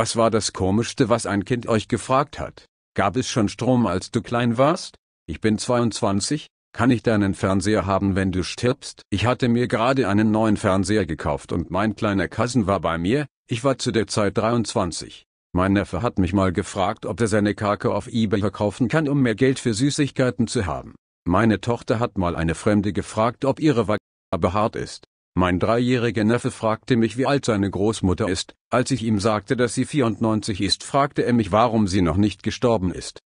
Was war das Komischste, was ein Kind euch gefragt hat? Gab es schon Strom, als du klein warst? Ich bin 22, kann ich deinen Fernseher haben, wenn du stirbst? Ich hatte mir gerade einen neuen Fernseher gekauft und mein kleiner Cousin war bei mir, ich war zu der Zeit 23. Mein Neffe hat mich mal gefragt, ob er seine Kake auf Ebay verkaufen kann, um mehr Geld für Süßigkeiten zu haben. Meine Tochter hat mal eine Fremde gefragt, ob ihre Vagina behaart ist. Mein dreijähriger Neffe fragte mich, wie alt seine Großmutter ist. Als ich ihm sagte, dass sie 94 ist, fragte er mich, warum sie noch nicht gestorben ist.